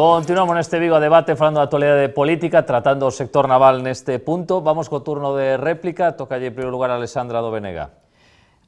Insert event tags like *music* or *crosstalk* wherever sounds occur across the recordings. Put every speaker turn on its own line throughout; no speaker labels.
Continuamos neste Vigo a debate falando da actualidade política, tratando o sector naval neste punto. Vamos co turno de réplica. Tocalle en primer lugar a Alexandra do Venega.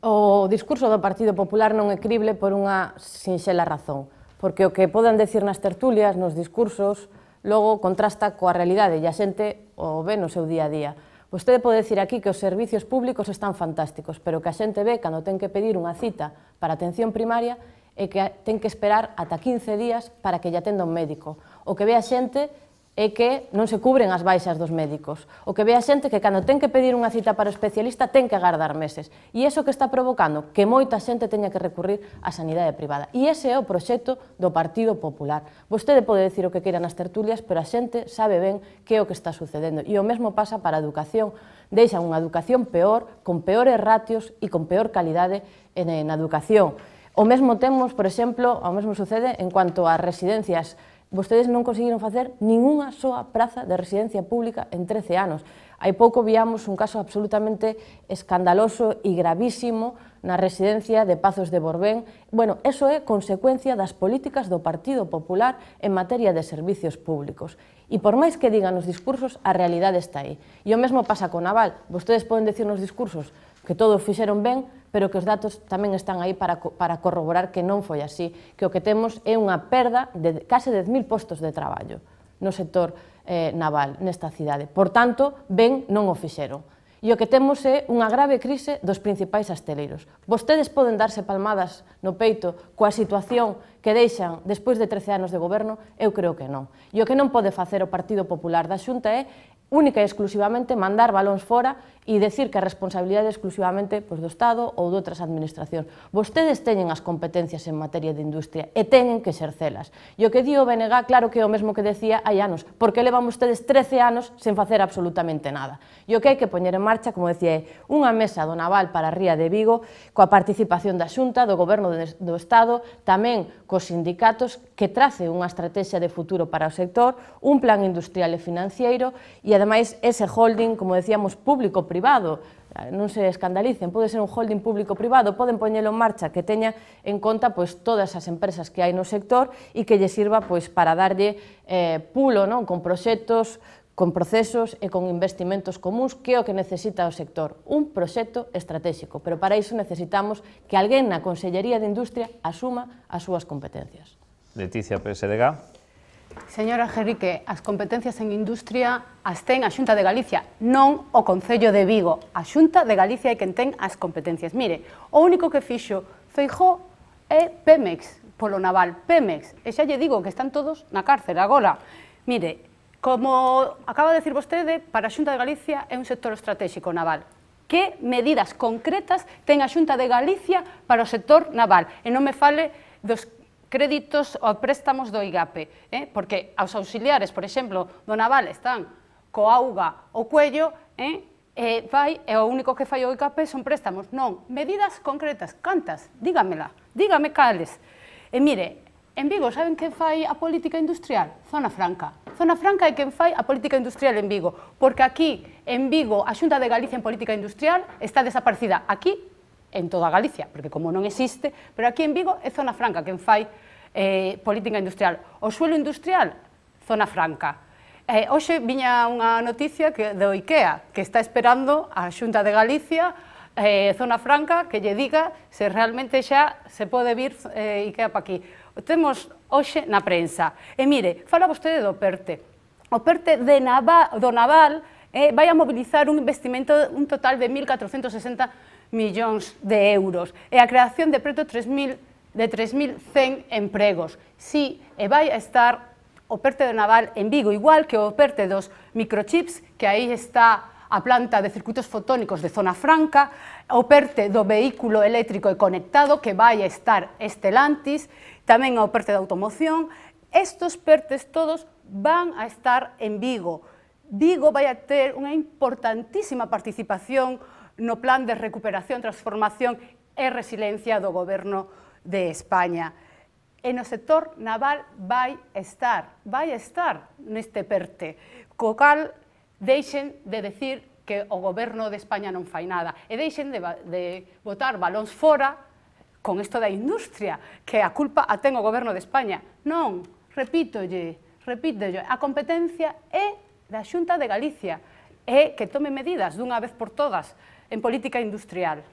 O discurso do Partido Popular non é crible por unha sinxela razón, porque o que podan decir nas tertulias, nos discursos, logo contrasta coa realidade e a xente o ve no seu día a día. Vostede pode decir aquí que os servicios públicos están fantásticos, pero que a xente ve cando ten que pedir unha cita para atención primaria é que ten que esperar ata 15 días para que lle atenda un médico. O que ve a xente é que non se cubren as baixas dos médicos. O que ve a xente é que cando ten que pedir unha cita para o especialista ten que agardar meses. E iso que está provocando que moita xente teña que recurrir á sanidade privada. E ese é o proxecto do Partido Popular. Vostede pode decir o que queira nas tertulias, pero a xente sabe ben que é o que está sucedendo. E o mesmo pasa para a educación. Deixan unha educación peor, con peores ratios e con peor calidade na educación. O mesmo temos, por exemplo, o mesmo sucede en cuanto a residencias. Vostedes non conseguiron facer ninguna soa praza de residencia pública en 13 anos. Hai pouco viamos un caso absolutamente escandaloso e gravísimo na residencia de Pazos de Borbén. Bueno, eso é consecuencia das políticas do Partido Popular en materia de servicios públicos. E por máis que digan os discursos, a realidade está aí. E o mesmo pasa con Naval. Vostedes poden decir nos discursos que todo fixeron ben, pero que os datos tamén están aí para, para corroborar que non foi así, que o que temos é unha perda de case 10.000 postos de traballo no sector eh, naval nesta cidade. Por tanto, ben non o fixeron. E o que temos é unha grave crise dos principais asteleiros. Vostedes poden darse palmadas no peito coa situación que deixan despois de 13 anos de goberno? Eu creo que non. E o que non pode facer o Partido Popular da Xunta é única e exclusivamente mandar balóns fora e decir que a responsabilidade é exclusivamente pois, do Estado ou de outras administracións. Vostedes teñen as competencias en materia de industria e teñen que exercelas. E o que di o BNG, claro que é o mesmo que decía hai anos, porque levan vostedes 13 anos sen facer absolutamente nada. E o que hai que poñer en marcha, como decía, é unha mesa do Naval para a Ría de Vigo, coa participación da Xunta, do Goberno do Estado, tamén cos sindicatos, que trace unha estrategia de futuro para o sector, un plan industrial e financiero e ademais ese holding, como decíamos, público-privado, eh, non se escandalicen, pode ser un holding público-privado, poden poñelo en marcha, que teña en conta pois, todas as empresas que hai no sector e que lle sirva pois, para darlle eh, pulo non? con proxectos, con procesos e con investimentos comuns que é o que necesita o sector, un proxecto estratégico, pero para iso necesitamos que alguén na Consellería de
Industria asuma as súas competencias.
Leticia PSDG.
Señora Gerrique, as competencias en industria as ten a Xunta de Galicia, non o Concello de Vigo. A Xunta de Galicia é quen ten as competencias. Mire, o único que fixo Feijó é Pemex, polo naval Pemex. E xa lle digo que están todos na cárcel agora. Mire, como acaba de decir vostede, para a Xunta de Galicia é un sector estratégico naval. Que medidas concretas ten a Xunta de Galicia para o sector naval? E non me fale dos créditos ou préstamos do IGAPE, eh? porque aos auxiliares, por exemplo, do Naval están co auga o cuello, eh? e vai, e o único que fai o IGAPE son préstamos. Non, medidas concretas, cantas, dígamela, dígame cales. E mire, en Vigo saben que fai a política industrial? Zona Franca. Zona Franca é quen fai a política industrial en Vigo, porque aquí, en Vigo, a Xunta de Galicia en política industrial está desaparecida. Aquí en toda Galicia, porque como non existe, pero aquí en Vigo é zona franca quen fai eh, política industrial. O suelo industrial, zona franca. Eh, hoxe viña unha noticia que do IKEA, que está esperando a Xunta de Galicia, eh, zona franca, que lle diga se realmente xa se pode vir eh, IKEA pa aquí. O temos hoxe na prensa. E mire, fala vostede do PERTE. O PERTE de Naval, do Naval eh, vai a mobilizar un investimento un total de 1.460 millóns de euros e a creación de preto 3.000 de 3.100 empregos. Si, e vai a estar o perte do naval en Vigo, igual que o perte dos microchips, que aí está a planta de circuitos fotónicos de Zona Franca, o perte do vehículo eléctrico e conectado que vai a estar Estelantis, tamén o perte da automoción. Estos pertes todos van a estar en Vigo. Vigo vai a ter unha importantísima participación no plan de recuperación, transformación e resiliencia do goberno de España. E no sector naval vai estar, vai estar neste perte, co cal deixen de decir que o goberno de España non fai nada e deixen de, de botar balóns fora con isto da industria, que a culpa a ten o goberno de España. Non, repítolle, repítolle, a competencia é da Xunta de Galicia, é que tome medidas dunha vez por todas en política industrial.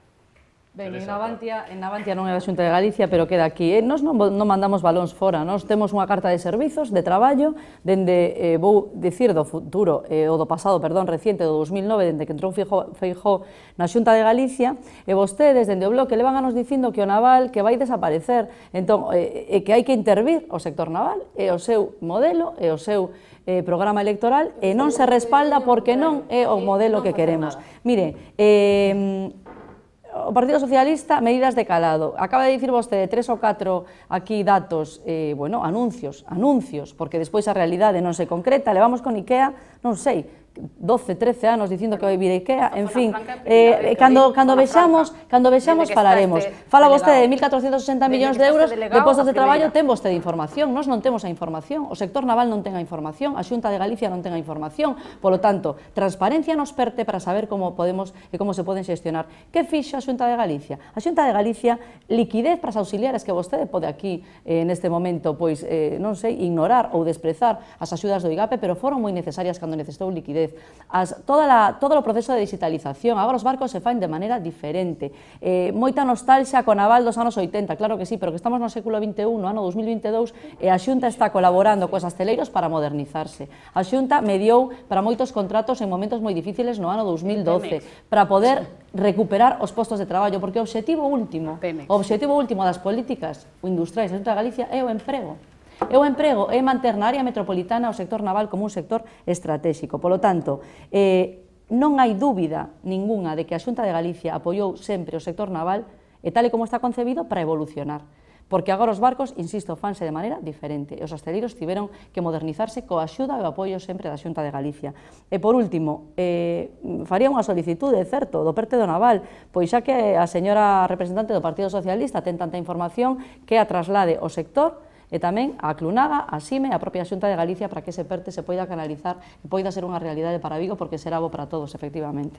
Ben, en Navantia, en Navantia
non é da Xunta de Galicia, pero queda aquí. Eh, nós non, non mandamos balóns fora, nós temos unha carta de servizos, de traballo, dende, eh, vou dicir do futuro, eh, ou do pasado, perdón, reciente, do 2009, dende que entrou Feijó, Feijó na Xunta de Galicia, e vostedes, dende o bloque, levan a nos dicindo que o naval que vai desaparecer, entón, eh, e eh, que hai que intervir o sector naval, e o seu modelo, e o seu eh, programa electoral, e non se respalda porque non é o modelo que queremos. Mire, eh, Partido Socialista, medidas de calado. Acaba de vos, de tres o cuatro aquí datos, eh, bueno, anuncios, anuncios, porque después a de no se concreta, le vamos con IKEA, no sé. 12, 13 anos dicindo que vai vir a IKEA, en fin, eh, cando, cando vexamos, cando vexamos falaremos. Fala vostede de 1.460 millóns de euros de postos de traballo, ten vostede información, nós non temos a información, o sector naval non ten a información, a Xunta de Galicia non ten a información, polo tanto, transparencia nos perte para saber como podemos e eh, como se poden xestionar. Que fixo a Xunta de Galicia? A Xunta de Galicia liquidez para as auxiliares que vostede pode aquí eh, neste momento pois eh, non sei, ignorar ou desprezar as axudas do IGAPE, pero foron moi necesarias cando necesitou liquidez rapidez. As, toda la, todo o proceso de digitalización. Agora os barcos se fan de maneira diferente. Eh, moita nostalgia con aval dos anos 80, claro que sí, pero que estamos no século XXI, no ano 2022, e a Xunta está colaborando cos asteleiros para modernizarse. A Xunta mediou para moitos contratos en momentos moi difíciles no ano 2012, para poder recuperar os postos de traballo, porque o obxectivo último, o obxectivo último das políticas industriais da Xunta de Galicia é o emprego. E o emprego é manter na área metropolitana o sector naval como un sector estratégico. Polo tanto, eh, non hai dúbida ningunha de que a Xunta de Galicia apoiou sempre o sector naval e tal e como está concebido para evolucionar porque agora os barcos, insisto, fanse de maneira diferente, e os hosteleiros tiveron que modernizarse coa axuda e o apoio sempre da Xunta de Galicia. E por último, eh, faría unha solicitude, certo, do perte do naval, pois xa que a señora representante do Partido Socialista ten tanta información que a traslade o sector e tamén a Clunaga, a Sime e a propia Xunta de Galicia para que ese perte se poida canalizar e poida ser unha realidade para Vigo porque será bo para todos, efectivamente.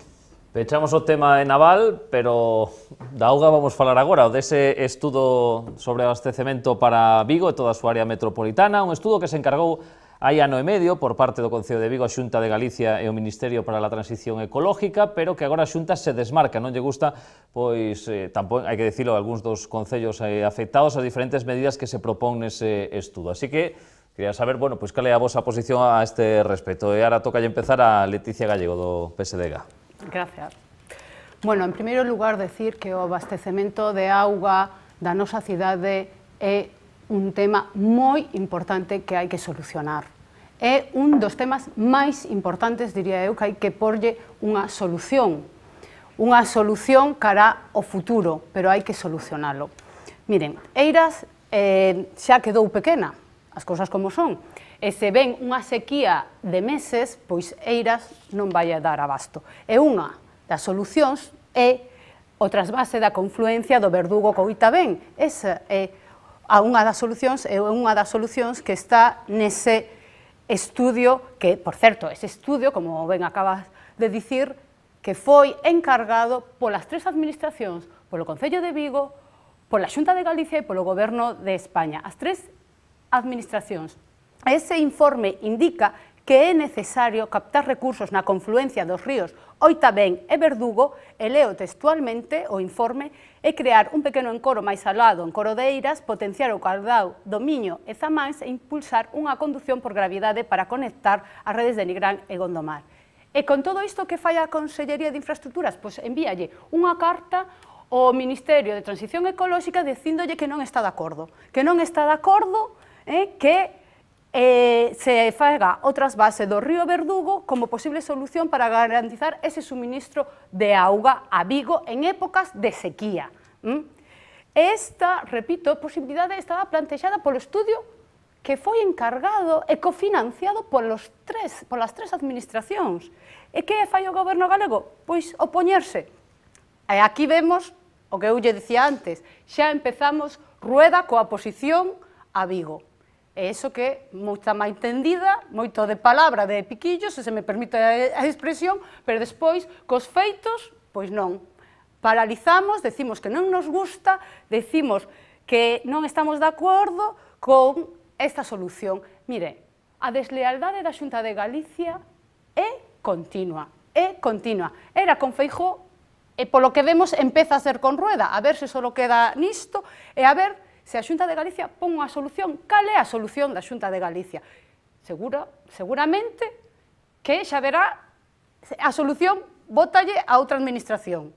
Pechamos o tema de Naval, pero da auga vamos falar agora, o dese estudo sobre abastecemento para Vigo e toda a súa área metropolitana, un estudo que se encargou Hai ano e medio por parte do Concello de Vigo a Xunta de Galicia e o Ministerio para a Transición Ecológica, pero que agora a Xunta se desmarca, non lle gusta, pois eh, hai que decirlo, algúns dos concellos eh, afectados as diferentes medidas que se propón nese estudo. Así que Quería saber, bueno, pois cal é a vosa posición a este respecto. E ahora toca empezar a Leticia Gallego do PSDG.
Gracias. Bueno, en primeiro lugar, decir que o abastecemento de auga da nosa cidade é un tema moi importante que hai que solucionar. É un dos temas máis importantes, diría eu, que hai que porlle unha solución. Unha solución cara ao futuro, pero hai que solucionalo. Miren, Eiras eh, xa quedou pequena, as cousas como son. E se ven unha sequía de meses, pois Eiras non vai a dar abasto. E unha das solucións é o trasvase da confluencia do Verdugo ben. Esa é a unha das solucións é unha das solucións que está nese estudio que, por certo, ese estudio, como ben acabas de dicir, que foi encargado polas tres administracións, polo Concello de Vigo, pola Xunta de Galicia e polo Goberno de España. As tres administracións. Ese informe indica que é necesario captar recursos na confluencia dos ríos Oitabén e Verdugo, e leo textualmente o informe, e crear un pequeno encoro máis alado en Coro de Eiras, potenciar o caldao do Miño e Zamáns e impulsar unha condución por gravidade para conectar as redes de Nigrán e Gondomar. E con todo isto que fai a Consellería de Infraestructuras? Pois envíalle unha carta ao Ministerio de Transición Ecolóxica dicíndolle que non está de acordo, que non está de acordo eh, que eh, se faga o trasvase do río Verdugo como posible solución para garantizar ese suministro de auga a Vigo en épocas de sequía. ¿Mm? Esta, repito, posibilidade estaba plantexada polo estudio que foi encargado e cofinanciado polos tres, polas tres administracións. E que fai o goberno galego? Pois opoñerse. E aquí vemos o que eu lle dicía antes, xa empezamos rueda coa posición a Vigo. É iso que moita má entendida, moito de palabra de piquillos, se se me permite a expresión, pero despois, cos feitos, pois non. Paralizamos, decimos que non nos gusta, decimos que non estamos de acordo con esta solución. Mire, a deslealdade da Xunta de Galicia é continua, é continua. Era con Feijó, e polo que vemos empeza a ser con Rueda, a ver se só queda nisto, e a ver Se a Xunta de Galicia pon unha solución, cal é a solución da Xunta de Galicia? Segura, seguramente que xa verá a solución bótalle a outra administración.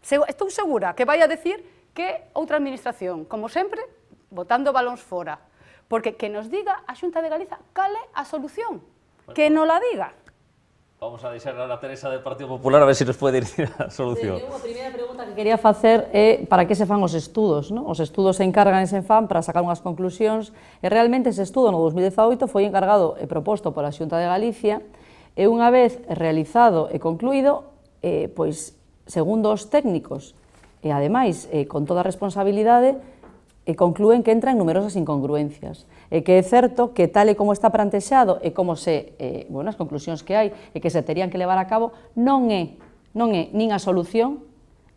Estou segura que vai a decir que outra administración, como sempre, botando balóns fora. Porque que nos diga a Xunta de Galiza cal é a solución,
que non la diga.
Vamos a deixar a Teresa do Partido Popular a ver se nos pode dicir a solución. Sí, a primeira
pregunta que quería facer é eh, para que se fan os estudos, ¿no? Os estudos se encargan e se fan para sacar unhas conclusións e realmente ese estudo no 2018 foi encargado e proposto pola Xunta de Galicia e unha vez realizado e concluído, eh, pois segundo os técnicos e ademais eh, con toda a responsabilidade, e concluen que entran numerosas incongruencias e que é certo que tal e como está plantexado e como se, eh, bueno, as conclusións que hai e que se terían que levar a cabo, non é, non é nin a solución,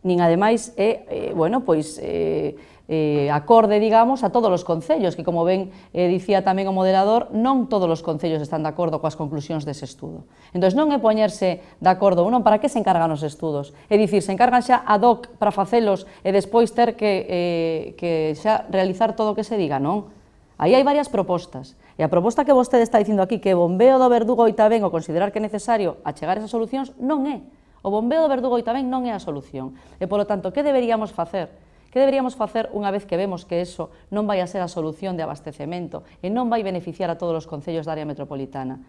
nin ademais é, eh, bueno, pois, eh, eh, acorde, digamos, a todos os concellos, que como ben eh, dicía tamén o moderador, non todos os concellos están de acordo coas conclusións dese estudo. Entón, non é poñerse de acordo, non, para que se encargan os estudos? É dicir, se encargan xa a DOC para facelos e despois ter que, eh, que xa realizar todo o que se diga, non? Aí hai varias propostas. E a proposta que vostede está dicindo aquí que bombeo do verdugo ben o considerar que é necesario achegar esas solucións non é. O bombeo do verdugo ben non é a solución. E polo tanto, que deberíamos facer? Que deberíamos facer unha vez que vemos que eso non vai a ser a solución de abastecemento e non vai beneficiar a todos os concellos da área metropolitana?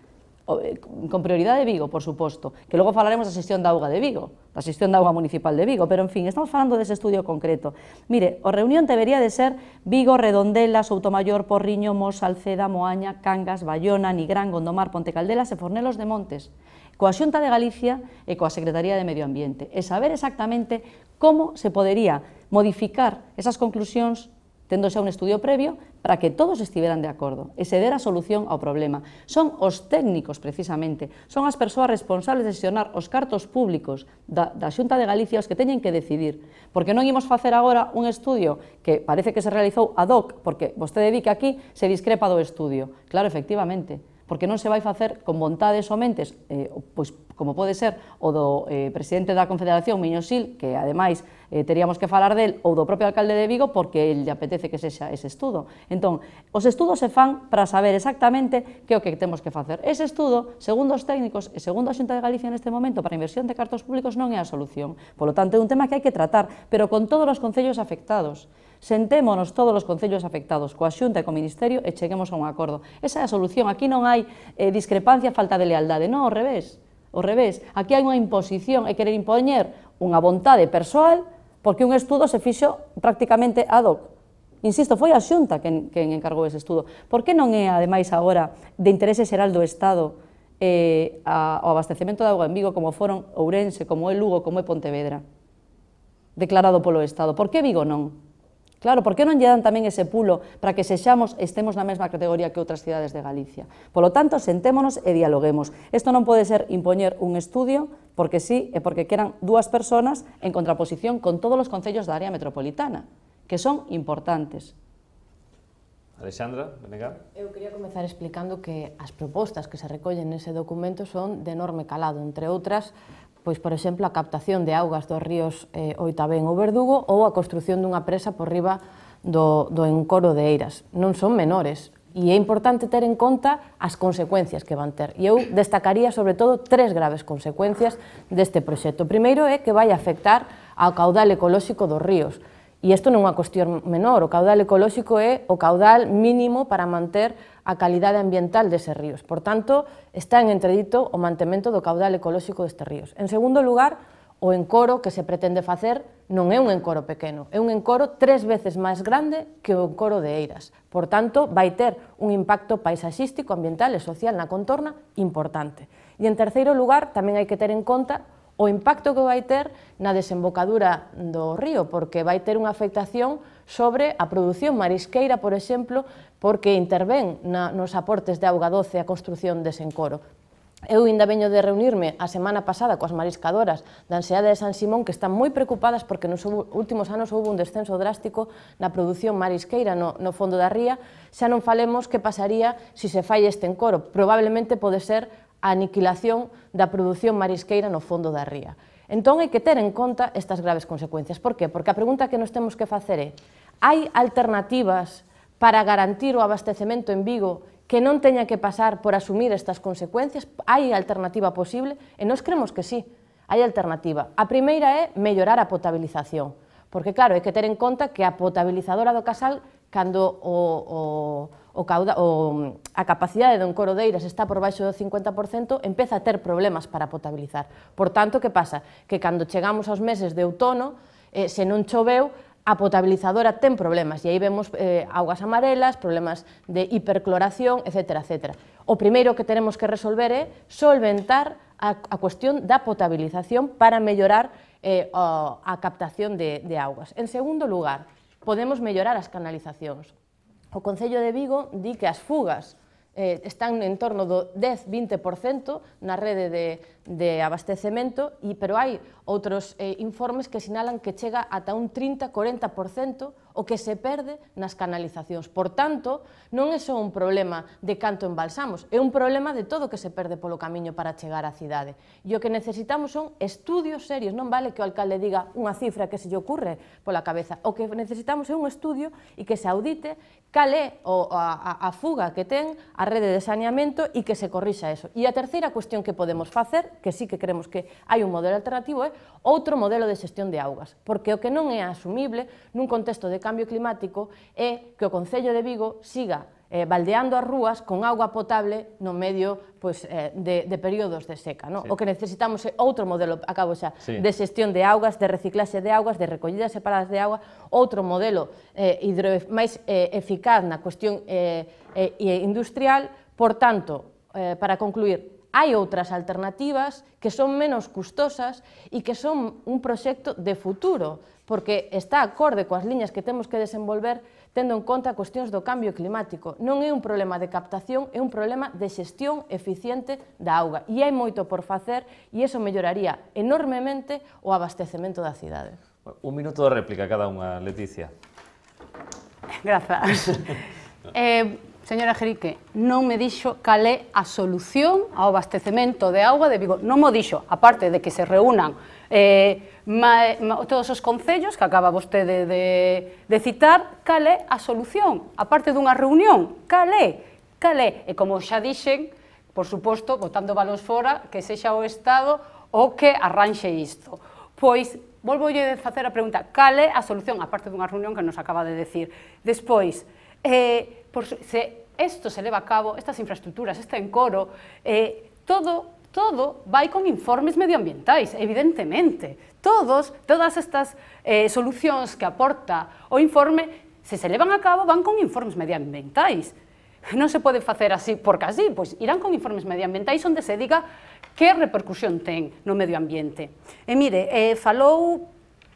Eh, con prioridad de Vigo, por supuesto, que luego falaremos la sesión de auga de Vigo, la sesión de agua municipal de Vigo, pero en fin, estamos hablando de ese estudio concreto. Mire, o reunión debería de ser Vigo, Redondela, Soutomayor, Porriño, Mos, Alceda, Moaña, Cangas, Bayona, Nigrán, Gondomar, Pontecaldelas e Fornelos de Montes, coa de Galicia e Coasecretaría Secretaría de Medio Ambiente, Es saber exactamente cómo se podría modificar esas conclusiones tendo xa un estudio previo para que todos estiveran de acordo e se dera solución ao problema. Son os técnicos, precisamente, son as persoas responsables de xestionar os cartos públicos da, da Xunta de Galicia os que teñen que decidir, porque non imos facer agora un estudio que parece que se realizou ad hoc, porque vostede di que aquí se discrepa do estudio. Claro, efectivamente, porque non se vai facer con vontades ou mentes, eh, pois como pode ser o do eh, presidente da Confederación, Miño Sil, que ademais eh, teríamos que falar del, ou do propio alcalde de Vigo, porque lle apetece que sexa ese estudo. Entón, os estudos se fan para saber exactamente que é o que temos que facer. Ese estudo, segundo os técnicos e segundo a Xunta de Galicia neste momento, para inversión de cartos públicos non é a solución. Por lo tanto, é un tema que hai que tratar, pero con todos os concellos afectados sentémonos todos os concellos afectados coa xunta e co ministerio e cheguemos a un acordo. Esa é a solución, aquí non hai eh, discrepancia, falta de lealdade, non, ao revés. Ao revés, aquí hai unha imposición e querer impoñer unha vontade persoal porque un estudo se fixo prácticamente ad hoc. Insisto, foi a Xunta quen, quen encargou ese estudo. Por que non é, ademais, agora de interese xeral do Estado eh, a, ao abastecemento de agua en Vigo como foron Ourense, como é Lugo, como é Pontevedra? Declarado polo Estado. Por que Vigo non? Claro, por que non lle dan tamén ese pulo para que sexamos estemos na mesma categoría que outras cidades de Galicia? Polo tanto, sentémonos e dialoguemos. Isto non pode ser impoñer un estudio porque sí e porque queran dúas persoas en contraposición con todos os concellos da área metropolitana, que son importantes.
Alexandra, Benegar.
Eu quería
comezar explicando que as propostas
que se recollen nese documento son de enorme calado, entre outras, pois, por exemplo, a captación de augas dos ríos eh, Oitabén ou Verdugo ou a construción dunha presa por riba do, do encoro de Eiras. Non son menores e é importante ter en conta as consecuencias que van ter. E eu destacaría, sobre todo, tres graves consecuencias deste proxecto. O primeiro é que vai afectar ao caudal ecolóxico dos ríos. E isto non é unha cuestión menor, o caudal ecolóxico é o caudal mínimo para manter a calidade ambiental deses ríos. Por tanto, está en entredito o mantemento do caudal ecolóxico destes ríos. En segundo lugar, o encoro que se pretende facer non é un encoro pequeno, é un encoro tres veces máis grande que o encoro de Eiras. Por tanto, vai ter un impacto paisaxístico, ambiental e social na contorna importante. E en terceiro lugar, tamén hai que ter en conta o impacto que vai ter na desembocadura do río, porque vai ter unha afectación sobre a produción marisqueira, por exemplo, porque intervén na, nos aportes de auga doce a construción de encoro. Eu ainda veño de reunirme a semana pasada coas mariscadoras da Anseada de San Simón que están moi preocupadas porque nos últimos anos houve un descenso drástico na produción marisqueira no, no fondo da ría. Xa non falemos que pasaría se se fai este encoro. Probablemente pode ser a aniquilación da produción marisqueira no fondo da ría. Entón hai que ter en conta estas graves consecuencias. Por qué? Porque a pregunta que nos temos que facer é hai alternativas para garantir o abastecimiento en Vigo que no tenga que pasar por asumir estas consecuencias? ¿hay alternativa posible? E creemos que sí, hay alternativa. A primera es mejorar la potabilización, porque claro, hay que tener en cuenta que a potabilizadora do casal, cuando o, o, o, cauda, o a capacidade está por baixo del 50%, empieza a tener problemas para potabilizar. Por tanto, ¿qué pasa? Que cuando llegamos a los meses de outono, eh, se non choveu, a potabilizadora ten problemas, y e ahí vemos eh, aguas amarelas, problemas de hipercloración, etcétera, etcétera. O primero que tenemos que resolver es solventar la cuestión cuestión la potabilización para mejorar la eh, captación de, aguas. En segundo lugar, podemos mejorar las canalizaciones. O Concello de Vigo di que las fugas eh, están en torno do 10-20% na red de, de abastecemento, e, pero hai outros eh, informes que sinalan que chega ata un 30-40% o que se perde nas canalizacións. Por tanto, non é só un problema de canto embalsamos, é un problema de todo o que se perde polo camiño para chegar á cidade. E o que necesitamos son estudios serios, non vale que o alcalde diga unha cifra que se lle ocurre pola cabeza. O que necesitamos é un estudio e que se audite cal é o, a, a fuga que ten a rede de saneamento e que se corrixa eso. E a terceira cuestión que podemos facer que sí que creemos que hai un modelo alternativo, é outro modelo de xestión de augas, porque o que non é asumible nun contexto de cambio climático é que o Concello de Vigo siga eh, baldeando as rúas con agua potable no medio pois, eh, de, de períodos de seca. No? Sí. O que necesitamos é outro modelo, acabo xa, sí. de xestión de augas, de reciclaxe de augas, de recollidas separadas de agua, outro modelo eh, hidro, máis eh, eficaz na cuestión eh, eh, industrial, por tanto, eh, para concluir, Hai outras alternativas que son menos custosas e que son un proxecto de futuro, porque está acorde coas liñas que temos que desenvolver tendo en conta cuestións do cambio climático. Non é un problema de captación, é un problema de xestión eficiente da auga. E hai moito por facer e iso melloraría enormemente o
abastecemento da cidade.
Un minuto de réplica cada unha, Leticia.
Grazas. *laughs* eh, Señora Jerique, non me dixo cal é a solución ao abastecemento de auga de Vigo. Non mo dixo, aparte de que se reúnan eh, ma, ma, todos os concellos que acaba vostede de, de citar, cal é a solución, aparte dunha reunión, cal é, cal é. E como xa dixen, por suposto, botando balóns fora, que sexa o Estado o que arranxe isto. Pois, volvo a facer a pregunta, cal é a solución, aparte dunha reunión que nos acaba de decir. Despois, eh, por, se esto se leva a cabo, estas infraestructuras, este encoro, eh, todo todo vai con informes medioambientais, evidentemente. Todos, todas estas eh, solucións que aporta o informe, se se levan a cabo, van con informes medioambientais. Non se pode facer así porque así, pois irán con informes medioambientais onde se diga que repercusión ten no medio ambiente. E eh, mire, eh, falou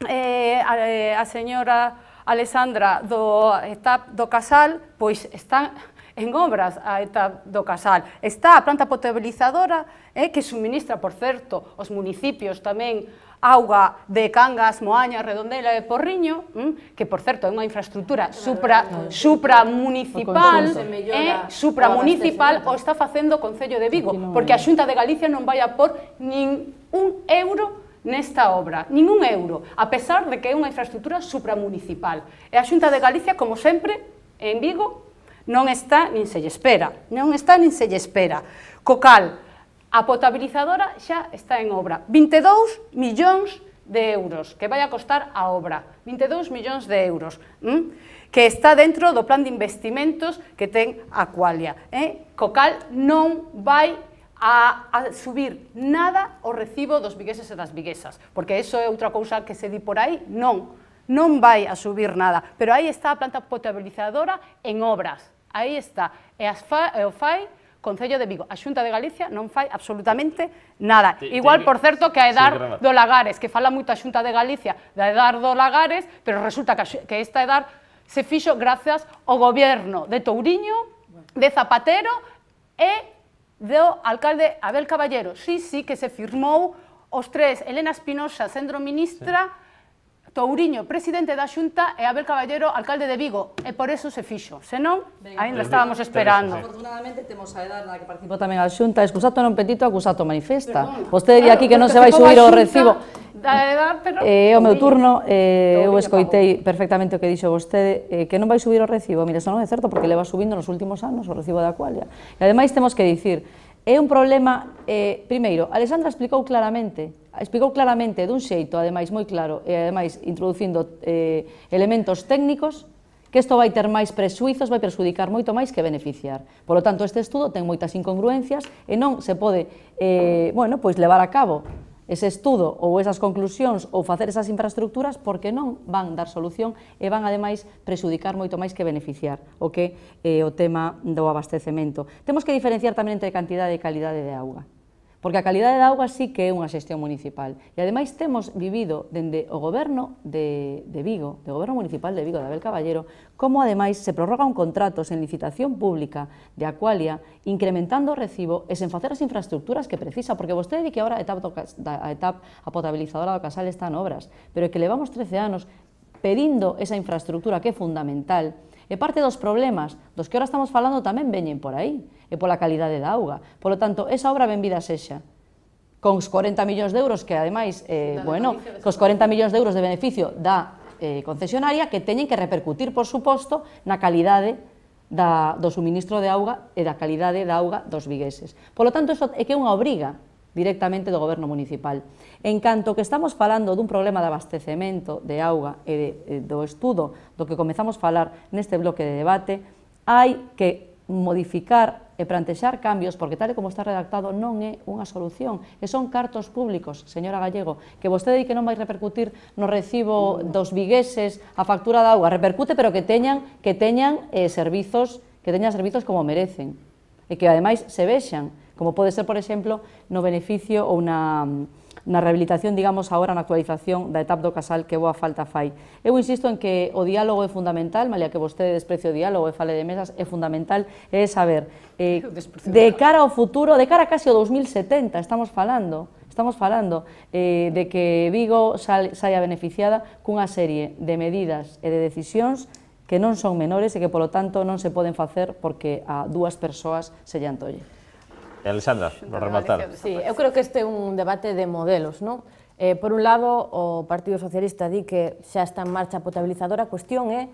eh, a, eh, a señora Alessandra do ETAP do Casal, pois están en obras a ETA do Casal. Está a planta potabilizadora eh, que suministra, por certo, os municipios tamén auga de Cangas, Moaña, Redondela e Porriño, mm, que, por certo, é unha infraestructura supra, supra municipal, eh, supra municipal o está facendo o Concello de Vigo, porque a Xunta de Galicia non vai a por nin un euro nesta obra, nin un euro, a pesar de que é unha infraestructura supramunicipal. E a Xunta de Galicia, como sempre, en Vigo, non está nin se lle espera, non está nin se lle espera. Co cal, a potabilizadora xa está en obra. 22 millóns de euros, que vai a costar a obra, 22 millóns de euros, ¿m? que está dentro do plan de investimentos que ten Aqualia, eh? co cal non vai a, a subir nada o recibo dos vigueses e das viguesas, porque eso é outra cousa que se di por aí, non, non vai a subir nada, pero aí está a planta potabilizadora en obras, aí está, e as fa, e o fai Concello de Vigo, a Xunta de Galicia non fai absolutamente nada. Te, Igual, te, por certo, que a Edar sí, do Lagares, que fala moito a Xunta de Galicia da Edar do Lagares, pero resulta que, que esta Edar se fixo gracias ao goberno de Touriño, de Zapatero e do alcalde Abel Caballero. Sí, sí, que se firmou os tres, Elena Espinosa, centro ministra, sí. Touriño, presidente da Xunta e Abel Caballero, alcalde de Vigo. E por eso se fixo. Senón, ainda estábamos esperando. Afortunadamente
temos a edad na que participou tamén a Xunta. Excusato non petito, acusato manifesta. Pero, Vostede claro, aquí que non se vai subir o recibo.
Da edad, pero...
Eh, o meu turno, eh, eu escoitei perfectamente o que dixo vostede, eh, que non vai subir o recibo. Mira, eso non é certo, porque leva subindo nos últimos anos o recibo da cualia. E ademais temos que dicir, é un problema, eh, primeiro, Alexandra explicou claramente, explicou claramente dun xeito, ademais moi claro, e ademais introducindo eh, elementos técnicos, que isto vai ter máis presuizos, vai perxudicar moito máis que beneficiar. Por lo tanto, este estudo ten moitas incongruencias e non se pode eh, bueno, pois levar a cabo ese estudo ou esas conclusións ou facer esas infraestructuras porque non van dar solución e van ademais presudicar moito máis que beneficiar o que é eh, o tema do abastecemento. Temos que diferenciar tamén entre cantidade e calidade de auga. Porque a calidade da auga sí que é unha xestión municipal. E ademais temos vivido dende o goberno de, de Vigo, do goberno municipal de Vigo, de Abel Caballero, como ademais se prorroga un contrato sen licitación pública de Acualia, incrementando o recibo e sen facer as infraestructuras que precisa, porque vostede di que agora a etapa, do, a etapa a potabilizadora do Casal está en obras, pero é que levamos 13 anos pedindo esa infraestructura que é fundamental, E parte dos problemas dos que ora estamos falando tamén veñen por aí, e pola calidade da auga. Polo tanto, esa obra benvida sexa con os 40 millóns de euros que ademais, eh, bueno, cos 40 millóns de euros de beneficio da eh, concesionaria que teñen que repercutir, por suposto, na calidade da, do suministro de auga e da calidade da auga dos vigueses. Polo tanto, eso é que é unha obriga directamente do goberno municipal. En canto que estamos falando dun problema de abastecemento de auga e de, do estudo do que comezamos a falar neste bloque de debate, hai que modificar e plantexar cambios, porque tal e como está redactado non é unha solución, e son cartos públicos, señora Gallego, que vostede di que non vai repercutir no recibo dos vigueses a factura da auga, repercute, pero que teñan que teñan eh, servizos que teñan servizos como merecen, e que ademais se vexan, como pode ser, por exemplo, no beneficio ou na, na rehabilitación, digamos, agora na actualización da etapa do casal que boa falta fai. Eu insisto en que o diálogo é fundamental, malia que vostede desprecie o diálogo e fale de mesas, é fundamental, é saber, eh, *laughs* de cara ao futuro, de cara casi ao 2070, estamos falando, estamos falando eh, de que Vigo sal, saia beneficiada cunha serie de medidas e de decisións que non son menores e que, polo tanto, non se poden facer porque a dúas persoas se llantolle.
Alexandra, para rematar. Sí,
eu creo que este é un debate de modelos, non? Eh, por un lado, o
Partido Socialista di que xa está en marcha a potabilizadora, a cuestión é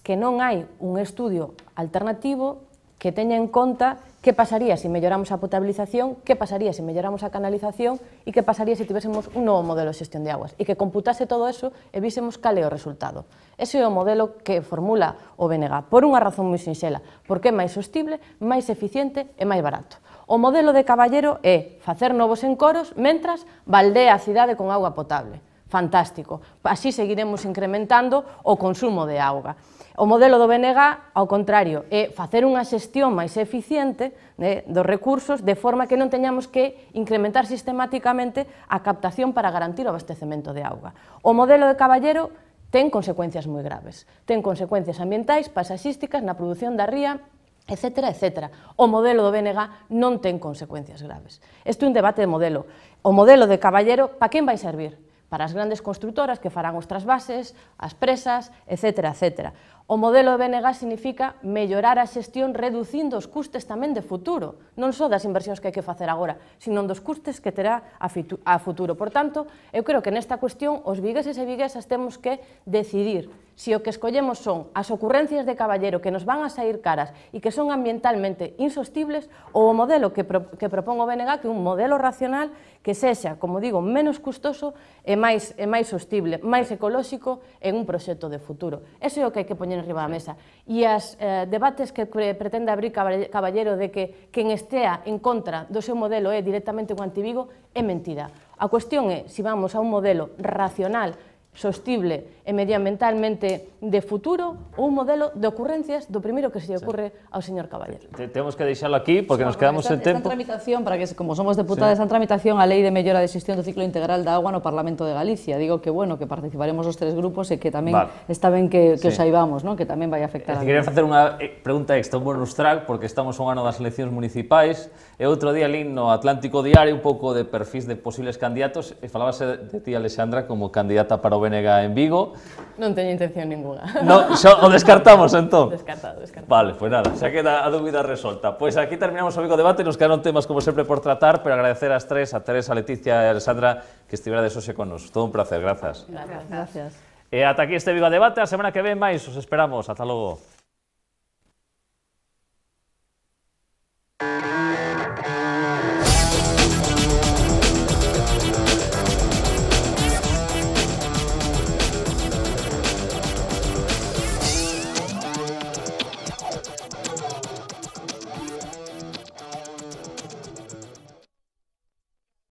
que non hai un estudio alternativo que teña en conta que pasaría se si melloramos a potabilización, que pasaría se si melloramos a canalización e que pasaría se si tivéssemos un novo modelo de xestión de aguas e que computase todo eso e vísemos cal é o resultado. Ese é o modelo que formula o BNG por unha razón moi sinxela, porque é máis sostible, máis eficiente e máis barato. O modelo de Caballero é facer novos encoros mentras baldea a cidade con auga potable. Fantástico. Así seguiremos incrementando o consumo de auga. O modelo do BNG, ao contrario, é facer unha xestión máis eficiente né, dos recursos de forma que non teñamos que incrementar sistemáticamente a captación para garantir o abastecemento de auga. O modelo de Caballero ten consecuencias moi graves. Ten consecuencias ambientais, pasaxísticas, na produción da ría, etcétera, etcétera. O modelo do BNG non ten consecuencias graves. Este é un debate de modelo. O modelo de caballero, para quen vai servir? Para as grandes constructoras que farán os trasvases, as presas, etcétera, etcétera. O modelo de BNG significa mellorar a xestión reducindo os custes tamén de futuro, non só das inversións que hai que facer agora, sino dos custes que terá a futuro. Por tanto, eu creo que nesta cuestión os vigueses e viguesas temos que decidir se o que escollemos son as ocurrencias de caballero que nos van a sair caras e que son ambientalmente insostibles ou o modelo que, pro, que propón o BNG, que é un modelo racional que sexa, como digo, menos custoso e máis, e máis sostible, máis ecolóxico en un proxecto de futuro. Eso é o que hai que poñer poñen arriba da mesa. E as eh, debates que pre pretende abrir Caballero de que quen estea en contra do seu modelo é directamente un antivigo é mentira. A cuestión é se si vamos a un modelo racional sostible e medioambientalmente de futuro un modelo de ocurrencias
do primero que se le ocurre al señor Caballero.
Tenemos que deixalo aquí porque nos quedamos en tempo. Esta
tramitación, para que como somos deputados, esta tramitación a Lei de Mellora de Xestión do Ciclo Integral da Agua no Parlamento de Galicia. Digo que, bueno, que participaremos los tres grupos y e que también está que, os saibamos, ¿no? que tamén vai afectar. Si eh, quería
facer unha eh, pregunta extra, un bonus track, porque estamos un ano das eleccións municipais e outro día el himno Atlántico Diario un poco de perfil de posibles candidatos e falabase de ti, Alexandra, como candidata para o BNG en Vigo.
Non teño intención ninguna. No, xa, o descartamos, entón? Descartado,
descartado. Vale, pois pues nada, xa queda a dúbida resolta. Pois pues aquí terminamos o Vigo Debate, nos quedaron temas como sempre por tratar, pero agradecer ás tres, a Teresa, a Leticia e a Alessandra que estivera de xoxe con nos. Todo un placer, grazas. Gracias. gracias. E ata aquí este Vigo Debate, a semana que ven máis, os esperamos. Ata logo.